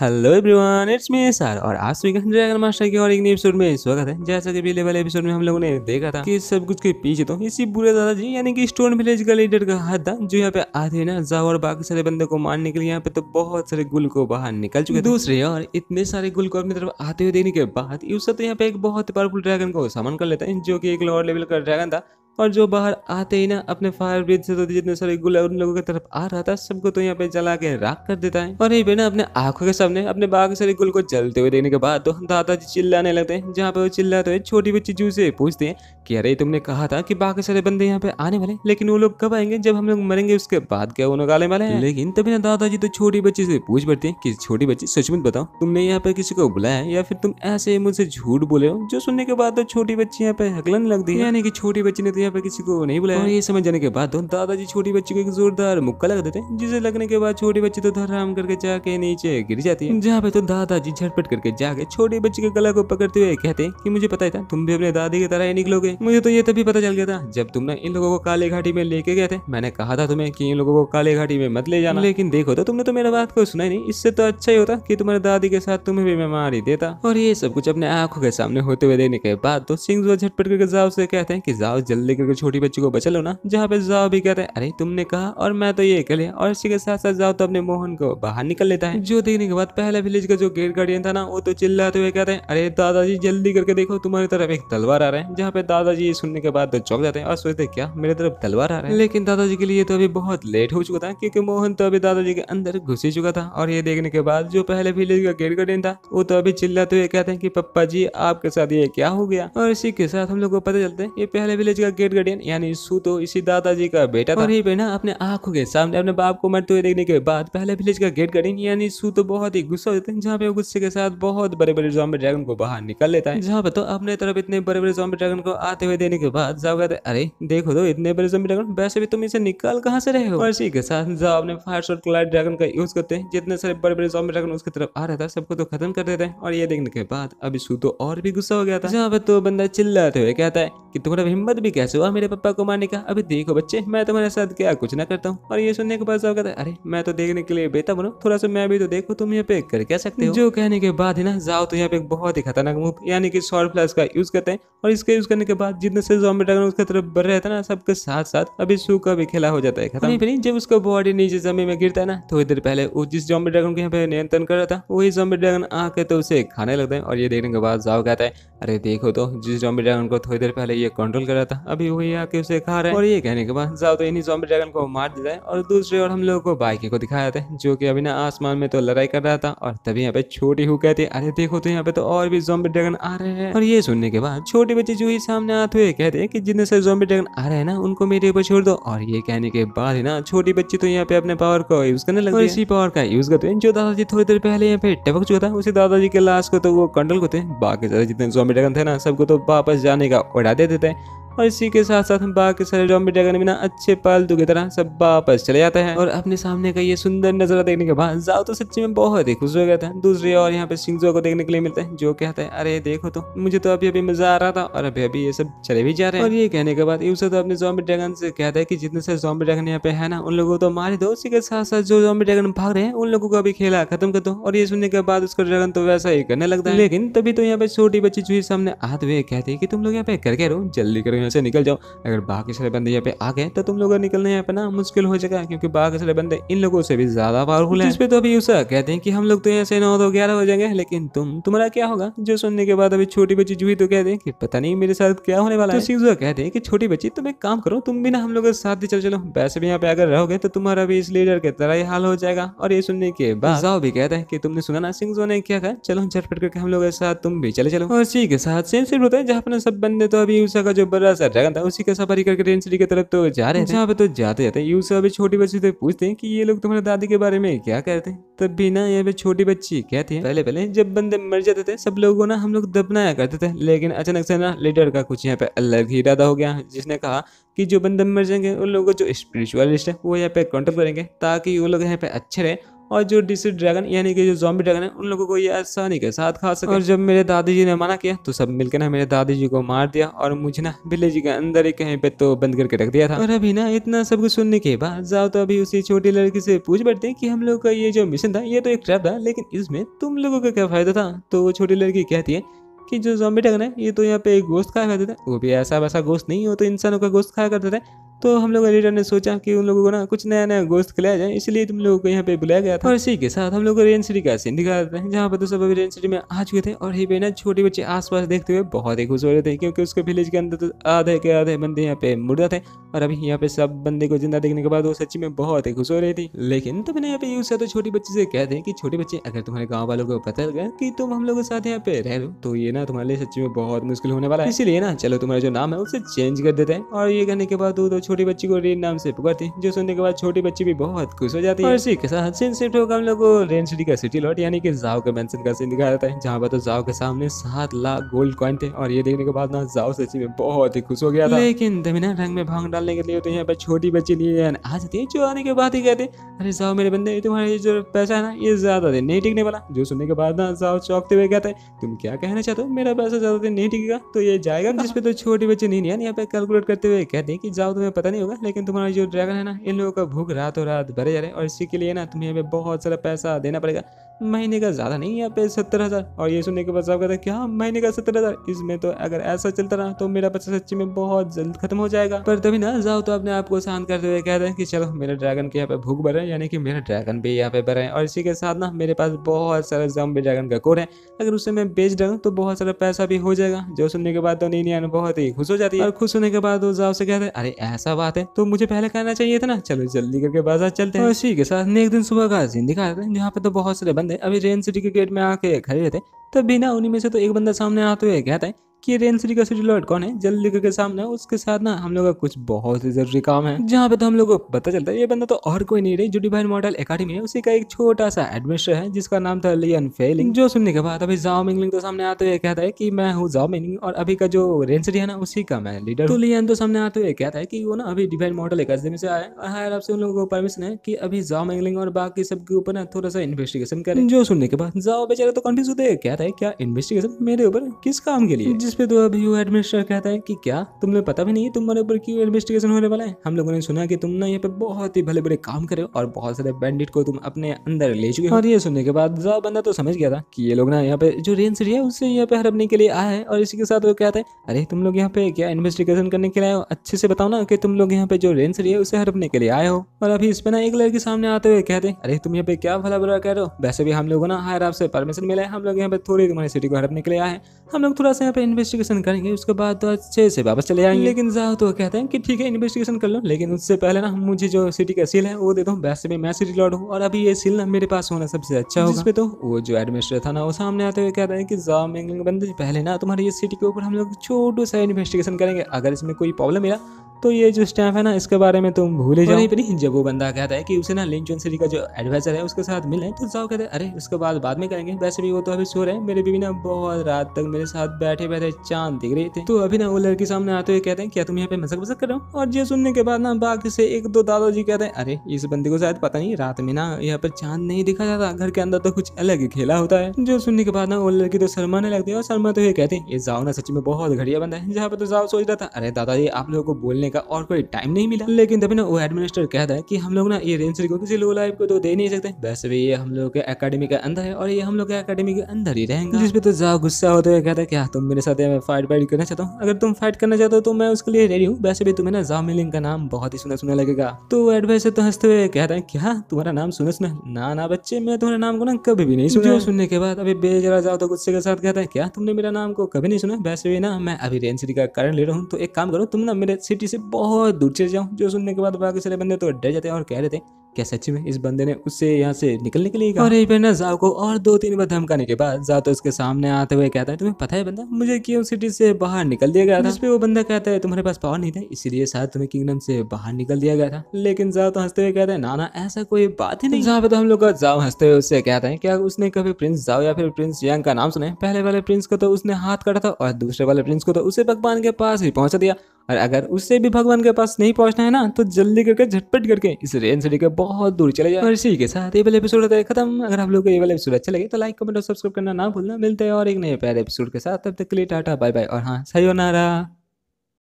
hello everyone it's me sir और आज सभी ड्रैगन मास्टर के और एक एपिसोड में स्वागत है जैसा कि पिछले वाले एपिसोड में हम लोगों ने देखा था कि सब कुछ के पीछे तो इसी बुरे दादाजी यानी कि स्टोन विलेज का लीडर का हाथ था जो यहाँ पे आधे ना जाओ और बाकी सारे बंदे को मारने के लिए यहाँ पे तो बहुत सारे गुल को बाहर निकल चुके दूसरे और इतने सारे गुल को अपनी तरफ आते हुए देने के बाद यूसर तो यहाँ पे एक बहुत पावरफुल ड्रैगन को सामान कर लेता है जो की एक लोअर लेवल का ड्रैगन था और जो बाहर आते ही ना अपने फायर ब्रिज से तो जितने सारे गुल उन लोगों की तरफ आ रहा था सबको तो यहाँ पे जला के राख कर देता है और यही पे ना अपने आंखों के सामने अपने बाघ सारे गुल को जलते हुए देखने के बाद तो दादाजी चिल्लाने लगते हैं जहाँ पे वो चिल्लाते हुए छोटी बच्ची जू से पूछते हैं कि अरे तुमने कहा था कि बाकी सारे बंदे यहाँ पे आने वाले लेकिन वो लोग कब आएंगे जब हम लोग मरेंगे उसके बाद क्या उन्होंने आने वाले हैं लेकिन तभी ना दादाजी तो छोटी बच्ची से पूछ पड़ती है कि छोटी बच्ची सचमुच बताओ तुमने यहाँ पे किसी को बुलाया या फिर तुम ऐसे मुझसे झूठ बोले हो जो सुनने के बाद तो छोटी बच्ची यहाँ पे हकलन लगती है यानी कि छोटी बच्ची ने तो यहाँ पे किसी को नहीं बुलाया और ये समझ जाने के बाद तो दादाजी छोटी बच्ची को एक जोरदार मुक्का लगा देते हैं जिसे लगने के बाद छोटी बच्ची तो धराम करके जाके नीचे गिर जाती है जहाँ पे तो दादाजी झटपट करके जाके छोटी बच्ची के गला को पकड़ते हुए कहते हैं कि मुझे पता था तुम भी अपने दादी की तरह ही निकलोगे मुझे तो ये तभी पता चल गया था जब तुमने इन लोगों को काले घाटी में लेके गए थे मैंने कहा था तुम्हें की इन लोगों को काले घाटी में मत ले जाना लेकिन देखो तो तुमने तो मेरा बात को सुना ही नहीं इससे तो अच्छा ही होता की तुम्हारे दादी के साथ तुम्हें भी मैं मार ही देता और ये सब कुछ अपने आंखों के सामने होते हुए देने के बाद तो सिंह झटपट करके जाओ से कहते हैं कि जाओ जल्दी करके छोटी बच्ची को बचा लो ना जहाँ पे जाओ भी कहते हैं अरे तुमने कहा और मैं तो ये अकेले और इसी के साथ साथ जाओ तो अपने मोहन को बाहर निकल लेता है जो देखने के बाद पहले विलेज का जो गेट गार्डियन था ना वो तो चिल्लाते हुए कहते हैं अरे दादाजी जल्दी करके देखो तुम्हारी तरफ एक तलवार आ रहा है जहाँ पे दादाजी सुनने के बाद तो चौक जाते हैं और सोचते क्या मेरे तरफ तलवार आ रहा है लेकिन दादाजी के लिए तो अभी बहुत लेट हो चुका था क्योंकि मोहन तो अभी दादाजी के अंदर घुस ही चुका था और ये देखने के बाद जो पहले विलेज का गेट गार्डियन था वो तो अभी चिल्लाते हुए कहते हैं कि पप्पा जी आपके साथ ये क्या हो गया और इसी के साथ हम लोग को पता चलता है ये पहले विलेज का गेट गार्डियन यानी तो इसी दादाजी का बेटा था और ये ना अपने आंखों के सामने अपने बाप को मरते हुए देखने के बाद पहले विलेज का गेट गार्डियन यानी तो बहुत ही गुस्सा होते हैं जहाँ पे गुस्से के साथ बहुत बड़े बड़े जॉम्बे ड्रैगन को बाहर निकल लेता है जहाँ पे तो अपने तरफ इतने बड़े बड़े जॉम्बे ड्रैगन को आते हुए देने के बाद जाओ कहते अरे देखो दो तो, इतने बड़े जॉम्बे ड्रैगन वैसे भी तुम इसे निकाल कहाँ से रहे हो इसी के साथ जाओ अपने फायर शॉट क्लाइट ड्रैगन का यूज करते हैं जितने सारे बड़े बड़े जॉम्बे ड्रैगन उसकी तरफ आ रहा था सबको तो खत्म कर देते हैं और ये देखने के बाद अभी सू तो और भी गुस्सा हो गया था जहाँ पे तो बंदा चिल्लाते हुए कहता है कि तुम्हारा हिम्मत भी कैसे कैसे हुआ मेरे पापा को मारने का अभी देखो बच्चे मैं तुम्हारे साथ क्या कुछ ना करता हूँ और ये सुनने के बाद जाओ अरे मैं तो देखने के लिए बेहतर बनो थोड़ा सा मैं भी तो देखो तुम यहाँ पे कर क्या सकते हो जो कहने के बाद है ना जाओ तो यहाँ पे बहुत ही खतरनाक मूव यानी कि शॉर्ट फ्लैश का यूज करते हैं और इसका यूज करने के बाद जितने से जो ड्रैगन उसके तरफ बढ़ रहा था ना सबके साथ साथ अभी सू का भी खेला हो जाता है खत्म फिर जब उसका बॉडी नीचे जमीन में गिरता है ना थोड़ी तो देर पहले वो जिस जॉम्बी ड्रैगन को यहाँ पे नियंत्रण कर रहा था वही जॉम्बी ड्रैगन आके तो उसे खाने लगता है और ये देखने के बाद जाओ कहता है अरे देखो तो जिस जॉम्बी ड्रैगन को थोड़ी तो देर पहले ये कंट्रोल कर रहा था अभी हुई आके उसे खा रहे हैं और ये कहने के बाद जाओ तो इन्हीं जॉम्बी ड्रैगन को मार देता है और दूसरी ओर हम लोगों को बाइके को दिखाया जाता है जो कि अभी ना आसमान में तो लड़ाई कर रहा था और तभी यहाँ पे छोटी हुई कहती अरे देखो तो यहाँ पे तो और भी जॉम्बी ड्रैगन आ रहे हैं और ये सुनने के बाद छोटी बच्ची जूही सामने आते हुए कहते हैं कि जितने से जॉम्बी ड्रैगन आ रहे हैं ना उनको मेरे ऊपर छोड़ दो और ये कहने के बाद ना छोटी बच्ची तो यहाँ पे अपने पावर को यूज करने लगे इसी पावर का यूज करते हैं जो दादाजी थोड़ी देर पहले यहाँ पे टपक चुका था उसी दादाजी के लाश को तो वो कंट्रोल करते हैं बाकी जितने जॉम्बी ड्रैगन थे ना सबको तो वापस जाने का उड़ा दे देते हैं और इसी के साथ साथ हम बाकी सारे जॉम्बी ड्रैगन बिना अच्छे पालतू की तरह सब वापस चले जाते हैं और अपने सामने का ये सुंदर नजारा देखने के बाद जाओ तो सच्ची में बहुत ही खुश हो गया था दूसरी और यहाँ पे सिंगजो को देखने के लिए मिलता है जो कहता है अरे देखो तो मुझे तो अभी अभी मजा आ रहा था और अभी अभी ये सब चले भी जा रहे हैं और ये कहने के बाद यूसर तो अपने जॉम्बी ड्रैगन से कहता है की जितने सारे जॉम्बी ड्रैगन यहाँ पे है ना उन लोगों को तो मारे दो उसी के साथ साथ जो जॉम्बी ड्रैगन भाग रहे हैं उन लोगों का भी खेला खत्म कर दो और ये सुनने के बाद उसका ड्रैगन तो वैसा ही करने लगता है लेकिन तभी तो यहाँ पे छोटी बच्ची जो सामने आते हुए कहती है कि तुम लोग यहाँ पे करके रहो जल्दी करो यहाँ से निकल जाओ अगर बाघ के सारे बंदे यहाँ पे आ गए तो तुम लोग निकलने यहाँ पे ना मुश्किल हो जाएगा क्योंकि बाघ के सारे बंदे इन लोगों से भी ज्यादा पावरफुल है इस पे तो अभी यूसा कहते हैं कि हम लोग तो यहाँ से नौ दो ग्यारह हो जाएंगे लेकिन तुम तुम्हारा क्या होगा जो सुनने के बाद अभी छोटी बच्ची जुई तो कहते हैं कि पता नहीं मेरे साथ क्या होने वाला तो है कहते हैं कि छोटी बच्ची तुम एक काम करो तुम भी ना हम लोग के साथ ही चल चलो वैसे भी यहाँ पे अगर रहोगे तो तुम्हारा भी इस लीडर के तरह ही हाल हो जाएगा और ये सुनने के बाद जाओ भी कहते हैं कि तुमने सुना ना सिंह ने क्या कहा चलो झटपट करके हम लोग के साथ तुम भी चले चलो और इसी के साथ सेम सिर्फ होता है जहाँ अपने सब बंदे तो अभी यूसा का जो बड़ा सर ड्रैगन था उसी का सफारी करके ट्रेन सिटी की तरफ तो जा रहे थे जहाँ पे तो जाते जाते यूसुफ अभी छोटी बच्ची से पूछते हैं कि ये लोग तुम्हारे दादी के बारे में क्या कहते हैं तब भी ना यहाँ पे छोटी बच्ची कहती है पहले पहले जब बंदे मर जाते थे सब लोगों ना हम लोग दबनाया करते थे लेकिन अचानक से ना लीडर का कुछ यहाँ पे अलग ही इरादा हो गया जिसने कहा कि जो बंदे मर जाएंगे उन लोगों को जो स्पिरिचुअलिस्ट है वो यहाँ पे कॉन्टेक्ट करेंगे ताकि वो लोग यहाँ पे अच्छे रहे और जो डिसी ड्रैगन यानी कि जो जॉम्बी ड्रैगन है उन लोगों को ये आसानी के साथ खा सके और जब मेरे दादी जी ने मना किया तो सब मिलकर ना मेरे दादी जी को मार दिया और मुझे ना विलेज के अंदर ही कहीं पे तो बंद करके रख दिया था और अभी ना इतना सब कुछ सुनने के बाद जाओ तो अभी उसी छोटी लड़की से पूछ बैठते की हम लोग का ये जो मिशन था ये तो एक ट्रैप था लेकिन इसमें तुम लोगों का क्या फायदा था तो वो छोटी लड़की कहती है कि जो जॉम्बी ड्रैगन है ये तो यहाँ पे एक गोश्त खाया करते थे वो भी ऐसा वैसा गोश्त नहीं हो तो इंसानों का गोश्त खाया करते थे तो हम लोग एडिटर ने सोचा कि उन लोगों को ना कुछ नया नया गोश्त खिलाया जाए इसलिए तुम लोगों को यहाँ पे बुलाया गया था और इसी के साथ हम लोग को रेन सिटी का सीन दिखा देते हैं जहाँ पर तो सब अभी रेन सिटी में आ चुके थे और यही पे ना छोटे बच्चे आसपास देखते हुए बहुत ही खुश हो रहे थे क्योंकि उसके विलेज के अंदर तो आधे के आधे बंदे यहाँ पे मुर्दा थे और अभी यहाँ पे सब बंदे को जिंदा देखने के बाद वो सच्ची में बहुत ही खुश हो रही थी लेकिन तो मैंने यहाँ पे यूज तो छोटे बच्चे से कहते हैं कि छोटे बच्चे अगर तुम्हारे गाँव वालों को पता लगा कि तुम हम लोगों के साथ यहाँ पे रह लो तो ये ना तुम्हारे लिए सच्ची में बहुत मुश्किल होने वाला है इसीलिए ना चलो तुम्हारा जो नाम है उसे चेंज कर देते हैं और ये कहने के बाद वो छोटी बच्ची को रेन नाम से पुकारती है जो सुनने के बाद छोटी बच्ची भी बहुत खुश हो जाती है और इसी के साथ सीन शिफ्ट होकर हम लोग को रेन सिटी का सिटी लॉट यानी कि जाओ के मेंशन का सीन दिखाया जाता है जहाँ पर तो जाओ के सामने सात लाख गोल्ड कॉइन थे और ये देखने के बाद ना जाओ सची में बहुत ही खुश हो गया था लेकिन दमिना रंग में भांग डालने के लिए तो यहाँ पर छोटी बच्ची लिए आ जाती है जो आने के बाद ही कहते अरे जाओ मेरे बंदे तुम्हारे जो पैसा है ना ये ज्यादा दिन नहीं टिकने वाला जो सुनने के बाद ना जाओ चौकते हुए कहते हैं तुम क्या कहना चाहते हो मेरा पैसा ज्यादा दिन नहीं टिकेगा तो ये जाएगा जिसपे तो छोटी बच्ची नहीं यहाँ पे कैलकुलेट करते हुए कहते हैं कि जाओ तुम्हें पता नहीं होगा लेकिन तुम्हारा जो ड्रैगन है ना इन लोगों का भूख रातों रात भरे जा रहे हैं और इसी के लिए ना तुम्हें हमें बहुत सारा पैसा देना पड़ेगा महीने का ज़्यादा नहीं है पे सत्तर हज़ार और ये सुनने के बाद साहब हैं कि क्या महीने का सत्तर हज़ार इसमें तो अगर ऐसा चलता रहा तो मेरा बच्चा सच्ची में बहुत जल्द खत्म हो जाएगा पर तभी ना जाओ तो अपने आप को शांत करते हुए कहते हैं कि चलो मेरे ड्रैगन के यहाँ पे भूख भर है यानी कि मेरा ड्रैगन भी यहाँ पे भर है और इसी के साथ ना मेरे पास बहुत सारा जम्बे ड्रैगन का कोर है अगर उसे मैं बेच दूँ तो बहुत सारा पैसा भी हो जाएगा जो सुनने के बाद तो नहीं बहुत ही खुश हो जाती है और खुश होने के बाद वो जाओ से कहते हैं अरे ऐसा बात है तो मुझे पहले कहना चाहिए था ना चलो जल्दी करके बाजार चलते हैं इसी के साथ एक दिन सुबह का जिंदगी यहाँ पे तो बहुत सारे बंद बंदे अभी रेन सिटी के गेट में आके खड़े रहते तब बिना उन्हीं में से तो एक बंदा सामने आते तो हुए कहता है कि रेन श्री का श्री लॉर्ड कौन है जल्दी करके सामने उसके साथ ना हम लोग का कुछ बहुत ही जरूरी काम है जहाँ पे तो हम लोग को पता चलता है ये बंदा तो और कोई नहीं रही जो डिवाइन मॉडल अकेडमी है उसी का एक छोटा सा एडमिनिस्टर है जिसका नाम था लियन फेलिंग जो सुनने के बाद अभी जाओ मिंगलिंग तो सामने आते हुए कहता है की मैं हूँ जाओ मिंगलिंग और अभी का जो रेन श्री है ना उसी का मैं लीडर तो लियन तो सामने आते हुए कहता है की वो ना अभी डिवाइन मॉडल अकेडमी से आए और हायर आपसे उन लोगों को परमिशन है की अभी जाओ मिंगलिंग और बाकी सबके ऊपर ना थोड़ा सा इन्वेस्टिगेशन करें जो सुनने के बाद जाओ बेचारे तो कन्फ्यूज होते कहता है क्या इन्वेस्टिगेशन मेरे ऊपर किस काम के लिए जिस पे दो अभी एडमिनिस्ट्रेटर कहता है कि क्या तुमने पता भी नहीं तुम्हारे ऊपर क्यों इन्वेस्टिगेशन होने वाला है हम लोगों ने सुना कि तुम ना यहाँ पे बहुत ही भले बड़े काम करे और बहुत सारे बैंडिट को तुम अपने अंदर ले चुके हो और ये सुनने के बाद जरा बंदा तो समझ गया था कि ये लोग ना यहाँ पे जो रेन सिटी है उससे यहाँ पे हड़पने के लिए आया है और इसी के साथ वो कहते हैं अरे तुम लोग यहाँ पे क्या इन्वेस्टिगेशन करने के लिए आए हो अच्छे से बताओ ना कि तुम लोग यहाँ पे जो रेन सिटी है उसे हड़पने के लिए आए हो और अभी इस पे ना एक लड़की सामने आते हुए कहते हैं अरे तुम यहाँ पे क्या भला बुरा कह रहे हो वैसे भी हम लोगों ना हर आपसे परमिशन मिला है हम लोग यहाँ पे थोड़ी तुम्हारी सिटी को हड़पने के लिए आए हैं हम लोग थोड़ा सा यहाँ पे इन्वेस्टिगेशन करेंगे उसके बाद तो अच्छे से वापस चले जाएंगे लेकिन जाओ तो कहते हैं कि ठीक है इन्वेस्टिगेशन कर लो लेकिन उससे पहले ना मुझे जो सिटी का सील है वो दे दो वैसे भी मैं सिटी लॉर्ड हूँ और अभी ये सील ना मेरे पास होना सबसे अच्छा होगा उसमें तो वो जो एडमिनिस्ट्रेटर था ना वो सामने आते हुए कहते हैं कि जाओ बंदे पहले ना तुम्हारी ये सिटी के ऊपर हम लोग छोटू सा इन्वेस्टिगेशन करेंगे अगर इसमें कोई प्रॉब्लम मिला तो ये जो स्टैफ है ना इसके बारे में तुम भूले जाओ नहीं, नहीं जब वो बंदा कहता है कि उसे ना लिंक चुनसरी का जो एडवाइजर है उसके साथ मिले तो जाओ कहते हैं अरे उसके बाद बाद में करेंगे वैसे भी वो तो अभी सो रहे हैं मेरे बीवी ना बहुत रात तक मेरे साथ बैठे बैठे चांद दिख रहे थे तो अभी ना वो लड़की सामने आते हुए कहते हैं क्या तुम यहाँ पे मजक मजक कर रहे हो और ये सुनने के बाद ना बाकी से एक दो दादाजी कहते हैं अरे इस बंदी को शायद पता नहीं रात में ना यहाँ पर चांद नहीं दिखा जाता घर के अंदर तो कुछ अलग ही खेला होता है जो सुनने के बाद ना वो लड़की तो शर्माने लगती है और शर्मा तो ये कहते हैं ये जाओ ना सच में बहुत घड़िया बंदा है जहाँ पर तो जाओ सोच रहा था अरे दादाजी आप लोगों को बोलने देखने का और कोई टाइम नहीं मिला लेकिन तभी ना वो एडमिनिस्टर कहता है कि हम लोग ना ये रेंसरी को किसी लो लाइफ को तो दे नहीं सकते वैसे भी ये हम लोग के अकेडमी के अंदर है और ये हम लोग के अकेडमी के अंदर ही रहेंगे जिसपे तो ज्यादा गुस्सा होते हुए कहता है क्या तुम मेरे साथ मैं फाइट वाइट करना चाहता हूँ अगर तुम फाइट करना चाहते हो तो मैं उसके लिए रेडी हूँ वैसे भी तुम्हें ना जाओ मिलिंग का नाम बहुत ही सुना सुना लगेगा तो वो एडवाइसर तो हंसते हुए कहता है क्या तुम्हारा नाम सुना सुना ना ना बच्चे मैं तुम्हारे नाम को ना कभी भी नहीं सुना सुनने के बाद अभी बेजरा जाओ तो गुस्से के साथ कहता है क्या तुमने मेरा नाम को कभी नहीं सुना वैसे भी ना मैं अभी रेन का कारण ले रहा हूँ तो एक काम करो तुम ना मेरे सिटी से बहुत दूर चले जाऊँ जो सुनने के बाद बाकी सारे बंदे तो डर जाते हैं और कह देते हैं क्या सच में इस बंदे ने उससे यहाँ से निकलने के लिए कहा और यहीं पर ना जाओ को और दो तीन बार धमकाने के बाद जाओ तो उसके सामने आते हुए कहता है तुम्हें पता है बंदा मुझे क्यों सिटी से बाहर निकल दिया गया था पर वो बंदा कहता है तुम्हारे पास पावर नहीं था इसीलिए शायद तुम्हें किंगडम से बाहर निकल दिया गया था लेकिन जाओ तो हंसते हुए कहते हैं नाना ऐसा कोई बात ही नहीं जहाँ पे तो हम लोग का जाओ हंसते हुए उससे कहते हैं क्या उसने कभी प्रिंस जाओ या फिर प्रिंस यंग का नाम सुने पहले वाले प्रिंस को तो उसने हाथ काटा था और दूसरे वाले प्रिंस को तो उसे भगवान के पास ही पहुंचा दिया और अगर उससे भी भगवान के पास नहीं पहुंचना है ना तो जल्दी करके झटपट करके इस रेन सिटी के बहुत दूर चले जाए और इसी के साथ ये वाला एपिसोड होता है खत्म अगर आप लोग को ये वाला एपिसोड अच्छा लगे तो लाइक कमेंट और सब्सक्राइब करना ना भूलना मिलते हैं और एक नए प्यारे एपिसोड के साथ तब तक के लिए टाटा बाय बाय और हाँ सही नारा